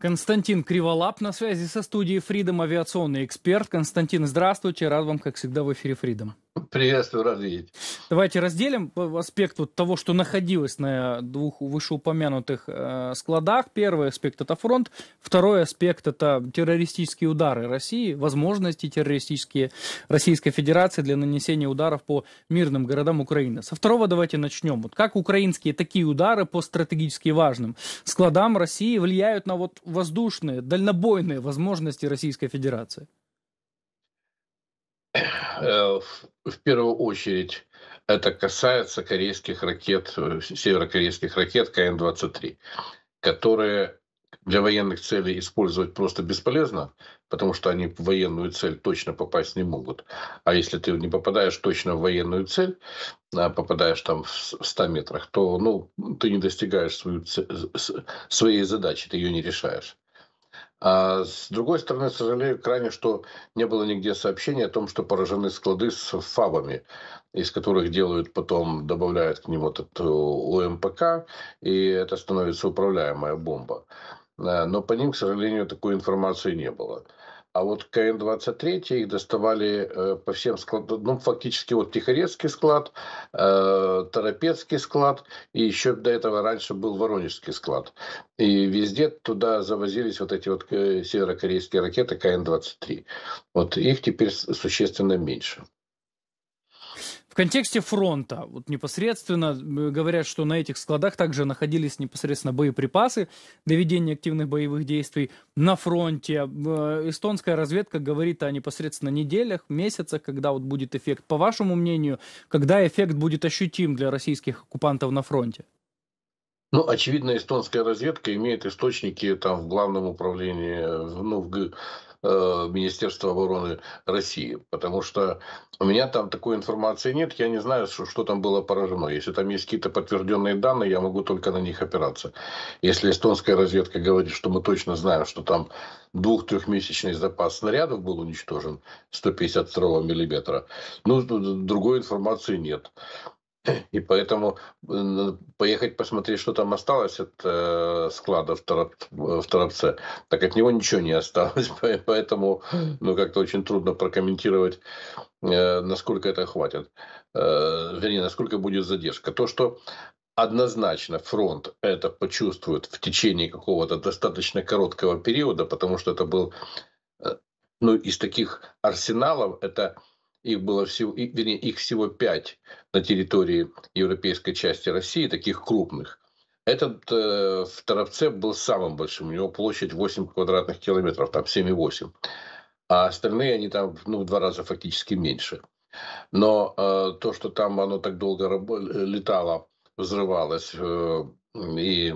Константин Криволап на связи со студией Freedom, авиационный эксперт. Константин, здравствуйте, рад вам, как всегда, в эфире Freedom. Приветствую, Радлит. Давайте разделим аспект вот того, что находилось на двух вышеупомянутых э, складах. Первый аспект – это фронт. Второй аспект – это террористические удары России, возможности террористические Российской Федерации для нанесения ударов по мирным городам Украины. Со второго давайте начнем. Вот как украинские такие удары по стратегически важным складам России влияют на вот воздушные, дальнобойные возможности Российской Федерации? Э, в первую очередь это касается корейских ракет, э, северокорейских ракет КН-23, которые для военных целей использовать просто бесполезно, потому что они в военную цель точно попасть не могут. А если ты не попадаешь точно в военную цель, а попадаешь там в 100 метрах, то ну, ты не достигаешь свою, своей задачи, ты ее не решаешь. А с другой стороны, сожалею крайне, что не было нигде сообщения о том, что поражены склады с фабами, из которых делают потом, добавляют к ним вот этот ОМПК, и это становится управляемая бомба. Э, но по ним, к сожалению, такой информации не было. А вот КН-23 их доставали э, по всем складам, ну, фактически вот Тихорецкий склад, э, Торопецкий склад, и еще до этого раньше был Воронежский склад. И везде туда завозились вот эти вот э, северокорейские ракеты КН-23. Вот их теперь существенно меньше. В контексте фронта, вот непосредственно э, говорят, что на этих складах также находились непосредственно боеприпасы для ведения активных боевых действий на фронте. Э, эстонская разведка говорит о непосредственно неделях, месяцах, когда вот будет эффект. По вашему мнению, когда эффект будет ощутим для российских оккупантов на фронте? Ну, очевидно, эстонская разведка имеет источники там в главном управлении, э, ну, в Э, Министерства обороны России, потому что у меня там такой информации нет, я не знаю, что, что там было поражено. Если там есть какие-то подтвержденные данные, я могу только на них опираться. Если эстонская разведка говорит, что мы точно знаем, что там двух-трехмесячный запас снарядов был уничтожен 152 миллиметра, ну, другой информации нет. И поэтому э, поехать посмотреть, что там осталось от э, склада в, Тарап, в Тарапце, так от него ничего не осталось. Поэтому ну, как-то очень трудно прокомментировать, э, насколько это хватит. Вернее, насколько будет задержка. То, что однозначно фронт это почувствует в течение какого-то достаточно короткого периода, потому что это был ну, из таких арсеналов, это их было всего, вернее, их всего пять на территории европейской части России, таких крупных. Этот э, в Торопце был самым большим, у него площадь 8 квадратных километров, там 7,8. А остальные, они там ну, в два раза фактически меньше. Но э, то, что там оно так долго летало, взрывалось э, и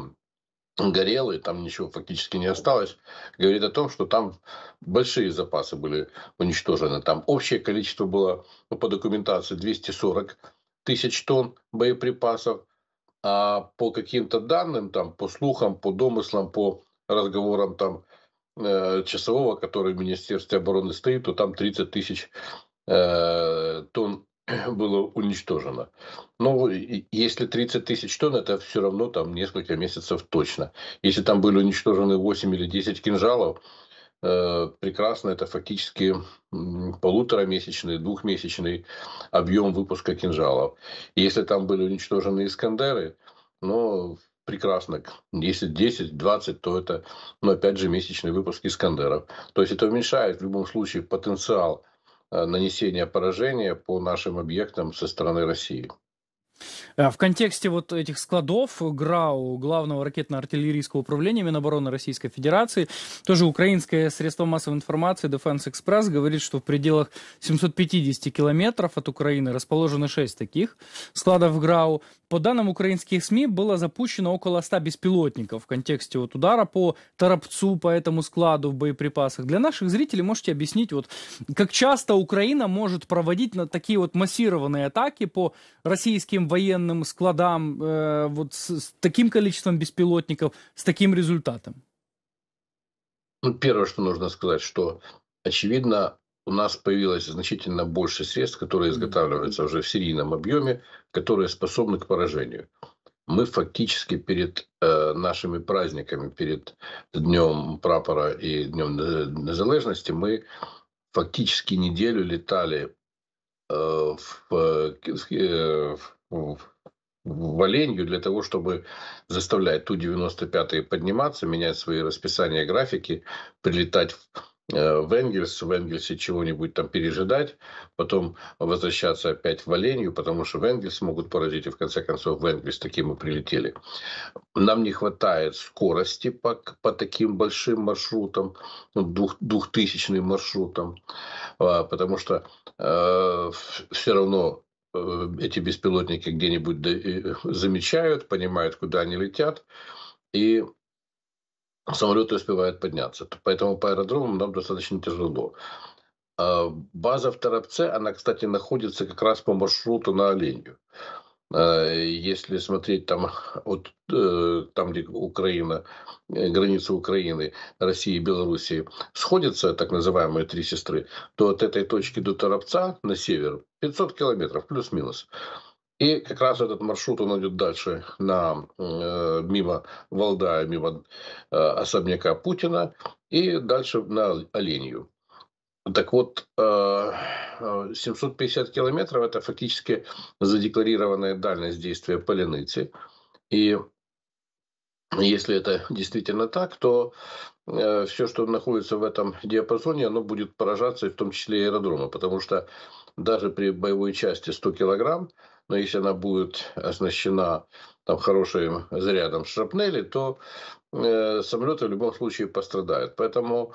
горело, и там ничего фактически не осталось, говорит о том, что там большие запасы были уничтожены. Там общее количество было, ну, по документации, 240 тысяч тонн боеприпасов, а по каким-то данным, там, по слухам, по домыслам, по разговорам там э, часового, который в Министерстве обороны стоит, то там 30 тысяч э, тонн было уничтожено. Но ну, если 30 тысяч тонн, это все равно там несколько месяцев точно. Если там были уничтожены 8 или 10 кинжалов, э, прекрасно, это фактически полуторамесячный, двухмесячный объем выпуска кинжалов. Если там были уничтожены Искандеры, ну, прекрасно. Если 10-20, то это, ну, опять же, месячный выпуск Искандеров. То есть это уменьшает в любом случае потенциал нанесения поражения по нашим объектам со стороны России. Э, в контексте вот этих складов ГРАУ, Главного ракетно-артиллерийского управления Минобороны Российской Федерации, тоже украинское средство массовой информации Defense Express говорит, что в пределах 750 километров от Украины расположены 6 таких складов ГРАУ. По данным украинских СМИ, было запущено около 100 беспилотников в контексте вот удара по Торопцу, по этому складу в боеприпасах. Для наших зрителей можете объяснить, вот, как часто Украина может проводить на такие вот массированные атаки по российским военным складам э, вот с, с таким количеством беспилотников, с таким результатом? Ну, первое, что нужно сказать, что, очевидно, у нас появилось значительно больше средств, которые изготавливаются уже в серийном объеме, которые способны к поражению. Мы фактически перед э, нашими праздниками, перед Днем прапора и Днем э, незалежности, мы фактически неделю летали э, в, э, э в в Оленью для того, чтобы заставлять Ту-95 подниматься, менять свои расписания, графики, прилетать в э, в Энгельс, в Энгельсе чего-нибудь там пережидать, потом возвращаться опять в Оленью, потому что в Энгельс могут поразить, и в конце концов в Энгельс таким мы прилетели. Нам не хватает скорости по, по таким большим маршрутам, ну, двух, двухтысячным маршрутам, а, потому что э, все равно Э, эти беспилотники где-нибудь э, замечают, понимают, куда они летят, и самолеты успевают подняться. Поэтому по аэродромам нам достаточно тяжело. А база в Торопце, она, кстати, находится как раз по маршруту на Оленью. Э, если смотреть там от э, там, где Украина, э, граница Украины, России и Белоруссии сходятся, так называемые три сестры, то от этой точки до Торопца на север 500 километров, плюс-минус. И как раз этот маршрут он идет дальше на, э, мимо Валдая, мимо э, особняка Путина и дальше на Оленью. Так вот, 750 э, э, километров – это фактически задекларированная дальность действия поленицы. И если это действительно так, то э, все, что находится в этом диапазоне, оно будет поражаться, в том числе и аэродромы, потому что даже при боевой части 100 килограмм, но если она будет оснащена там, хорошим зарядом шрапнели, то э, самолеты в любом случае пострадают. Поэтому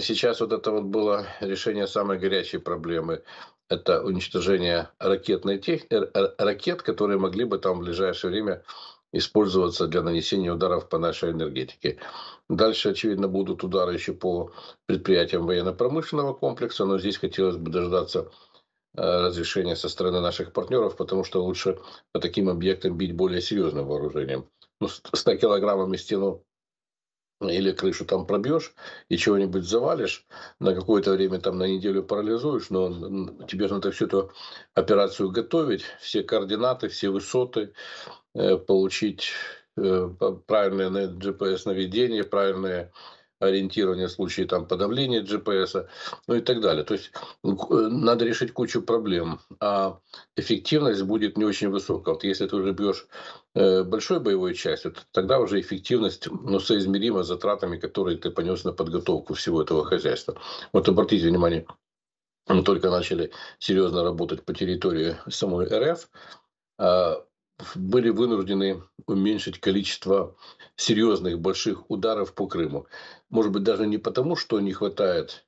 Сейчас вот это вот было решение самой горячей проблемы. Это уничтожение ракетной тех... Э, э, ракет, которые могли бы там в ближайшее время использоваться для нанесения ударов по нашей энергетике. Дальше, очевидно, будут удары еще по предприятиям военно-промышленного комплекса, но здесь хотелось бы дождаться э, разрешения со стороны наших партнеров, потому что лучше по таким объектам бить более серьезным вооружением. Ну, 100 килограммами стену или крышу там пробьешь и чего-нибудь завалишь, на какое-то время там на неделю парализуешь, но тебе надо всю эту операцию готовить, все координаты, все высоты, э, получить э, правильное GPS-наведение, правильное ориентирования в случае там, подавления GPS, ну и так далее. То есть э, надо решить кучу проблем, а эффективность будет не очень высокая. Вот если ты уже бьешь э, большой боевой частью, то тогда уже эффективность ну, соизмерима с затратами, которые ты понес на подготовку всего этого хозяйства. Вот обратите внимание, мы только начали серьезно работать по территории самой РФ, а были вынуждены уменьшить количество серьезных больших ударов по Крыму. Может быть, даже не потому, что не хватает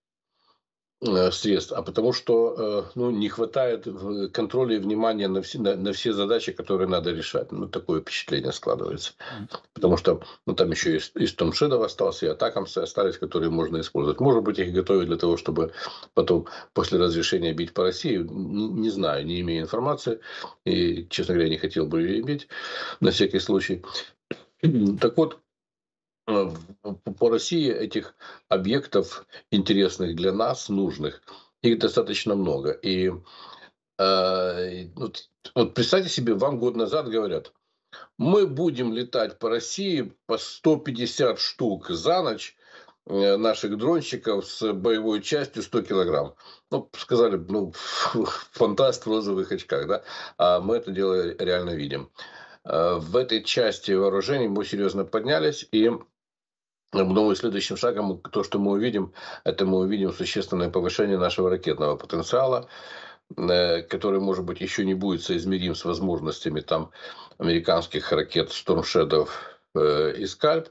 э, средств, а потому что э, ну, не хватает контроля и внимания на все, на, на все задачи, которые надо решать. Ну, такое впечатление складывается. Потому что ну, там еще и, и Стомшедов остался, и атакам остались, которые можно использовать. Может быть, их готовят для того, чтобы потом после разрешения бить по России. Не, не знаю, не имею информации. И, честно говоря, не хотел бы ее иметь на всякий случай. Так вот, э, по России этих объектов интересных для нас, нужных, их достаточно много. И э, вот, вот представьте себе, вам год назад говорят, мы будем летать по России по 150 штук за ночь э, наших дронщиков с боевой частью 100 килограмм. Ну, сказали, ну, фантаст в розовых очках, да? А мы это дело реально видим. Э, в этой части вооружений мы серьезно поднялись, и Думаю, ну, следующим шагом, то, что мы увидим, это мы увидим существенное повышение нашего ракетного потенциала, э, который, может быть, еще не будет соизмерим с возможностями там американских ракет Storm Shadow э, и Скальп,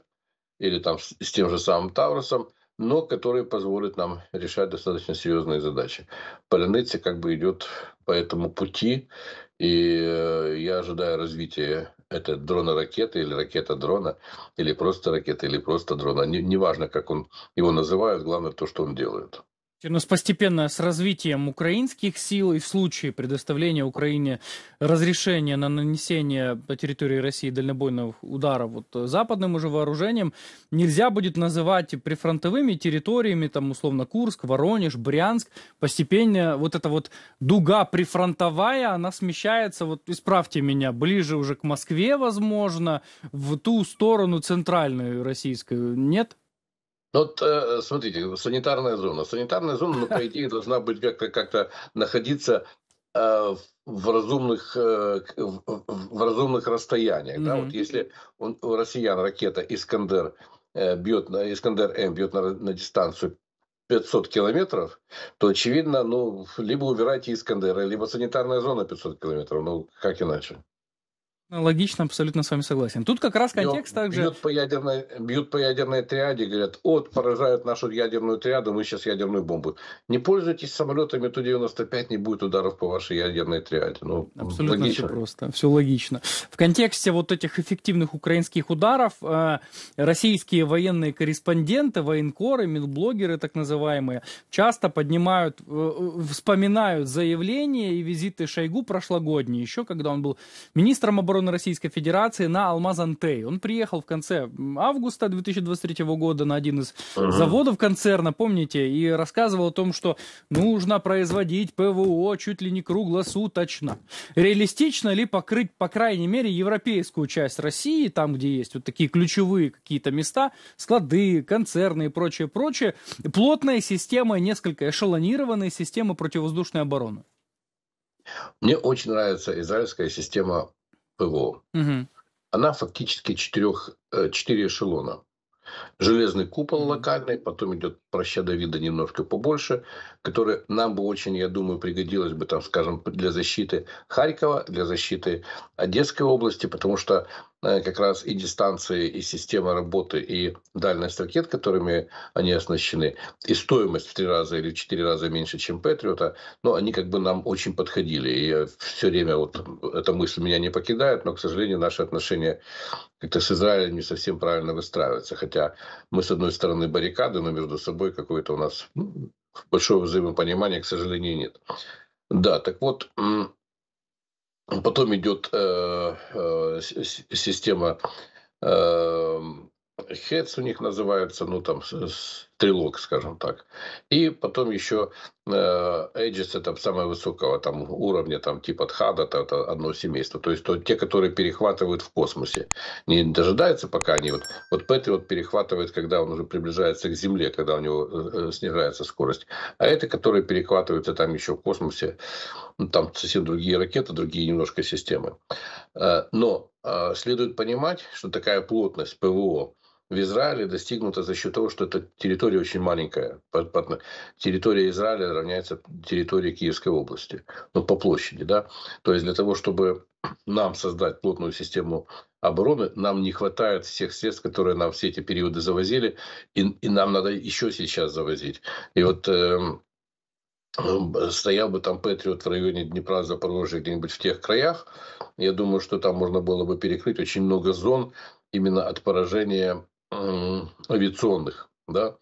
или там с тем же самым Тавросом, но который позволит нам решать достаточно серьезные задачи. Полиныци как бы идет по этому пути, и э, я ожидаю развития это дрона-ракеты или ракета-дрона, или просто ракета, или просто дрона. Неважно, не как он его называют, главное то, что он делает. У ну, нас постепенно с развитием украинских сил и в случае предоставления Украине разрешения на нанесение по территории России дальнобойных ударов вот, э, западным уже вооружением, нельзя будет называть прифронтовыми территориями, там условно Курск, Воронеж, Брянск. Постепенно вот эта вот дуга прифронтовая, она смещается, вот исправьте меня, ближе уже к Москве, возможно, в ту сторону центральную российскую, нет? Ну Вот э, смотрите, санитарная зона. Санитарная зона, ну, по идее, должна быть как-то как находиться э, в разумных, э, в, в разумных э, расстояниях. Mm-hmm. Да? Вот если он, у россиян ракета «Искандер» э, бьет, на, «Искандер-М» бьет на, на дистанцию 500 километров, то, очевидно, ну, либо убирайте «Искандера», либо санитарная зона 500 километров. Ну, как иначе? Логично, абсолютно с вами согласен. Тут как раз контекст бьют, также... Бьют по, ядерной, бьют по ядерной триаде, говорят, от, поражают нашу ядерную триаду, мы сейчас ядерную бомбу. Не пользуйтесь самолетами Ту-95, не будет ударов по вашей ядерной триаде. Ну, абсолютно логично. все просто, все логично. В контексте вот этих эффективных украинских ударов э, российские военные корреспонденты, военкоры, милблогеры так называемые, часто поднимают, э, э, вспоминают заявления и визиты Шойгу прошлогодние, еще когда он был министром обороны обороны Российской Федерации на Алмаз-Антей. Он приехал в конце августа 2023 года на один из угу. заводов концерна, помните, и рассказывал о том, что нужно производить ПВО чуть ли не круглосуточно. Реалистично ли покрыть, по крайней мере, европейскую часть России, там, где есть вот такие ключевые какие-то места, склады, концерны и прочее, прочее, плотная система, несколько эшелонированная системы противовоздушной обороны? Мне очень нравится израильская система ПВО. Угу. Она фактически четырех, э, четыре эшелона. Железный купол локальный, потом идет проща Давида немножко побольше, который нам бы очень, я думаю, пригодилось бы, там, скажем, для защиты Харькова, для защиты Одесской области, потому что Э, как раз и дистанции, и система работы, и дальность ракет, которыми они оснащены, и стоимость в три раза или в четыре раза меньше, чем Патриота, но они как бы нам очень подходили. И э, все время вот эта мысль меня не покидает, но, к сожалению, наши отношения как-то с Израилем не совсем правильно выстраиваются. Хотя мы, с одной стороны, баррикады, но между собой какое-то у нас большое взаимопонимание, к сожалению, нет. Да, так вот, а потом идет э, э, система э, HEDS у них называется, ну там с, стрелок, скажем так. И потом еще Эджис это самое высокого там уровня, там типа Тхада, это, это одно семейство. То есть то, те, которые перехватывают в космосе. Не дожидается, пока они вот, вот Петри вот перехватывает, когда он уже приближается к Земле, когда у него э, э снижается скорость. А это, которые перехватываются там еще в космосе, ну, там совсем другие ракеты, другие немножко системы. Э, но э, следует понимать, что такая плотность ПВО – в Израиле достигнута за счет того, что эта территория очень маленькая. Территория Израиля равняется территории Киевской области, ну, по площади, да. То есть для того, чтобы нам создать плотную систему обороны, нам не хватает всех средств, которые нам все эти периоды завозили, и, и нам надо еще сейчас завозить. И вот э, стоял бы там Патриот в районе Днепра, Запорожья, где-нибудь в тех краях, я думаю, что там можно было бы перекрыть очень много зон именно от поражения авиационных, да,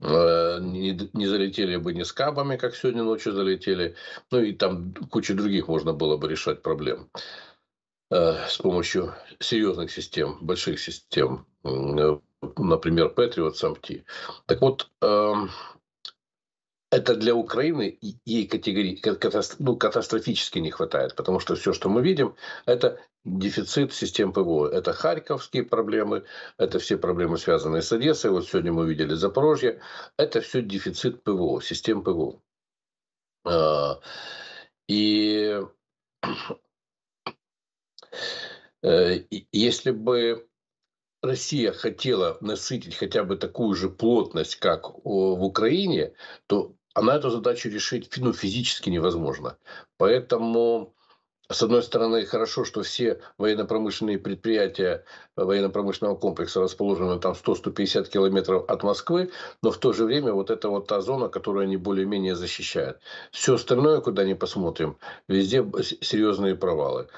э, не, не залетели бы не с кабами, как сегодня ночью залетели, ну и там куча других можно было бы решать проблем э, с помощью серьезных систем, больших систем, э, например, Patriot, самти. Так вот, эм, это для Украины ей категории, ну, катастрофически не хватает, потому что все, что мы видим, это дефицит систем ПВО. Это харьковские проблемы, это все проблемы, связанные с Одессой. Вот сегодня мы видели Запорожье. Это все дефицит ПВО, систем ПВО. А, э, и если бы Россия хотела насытить хотя бы такую же плотность, как в Украине, то она а эту задачу решить ну, физически невозможно. Поэтому с одной стороны, хорошо, что все военно-промышленные предприятия э, военно-промышленного комплекса расположены там 100-150 километров от Москвы, но в то же время вот это вот та зона, которую они более-менее защищают. Все остальное, куда ни посмотрим, везде серьезные провалы.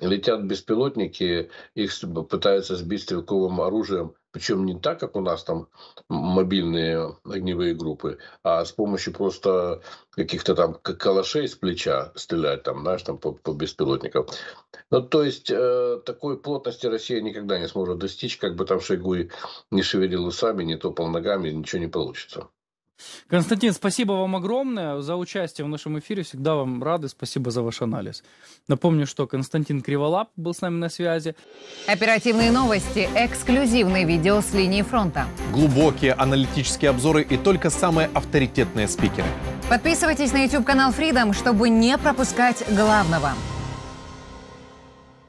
Летят беспилотники, их пытаются сбить стрелковым оружием причем не так, как у нас там мобильные огневые группы, а с помощью просто каких-то там калашей с плеча стрелять там, знаешь, там по, по беспилотникам. Ну, то есть э, такой плотности Россия никогда не сможет достичь, как бы там Шойгу не шевелил усами, не топал ногами, ничего не получится. Константин, спасибо вам огромное за участие в нашем эфире. Всегда вам рады. Спасибо за ваш анализ. Напомню, что Константин Криволап был с нами на связи. Оперативные новости, эксклюзивные видео с линии фронта. Глубокие аналитические обзоры и только самые авторитетные спикеры. Подписывайтесь на YouTube-канал Freedom, чтобы не пропускать главного.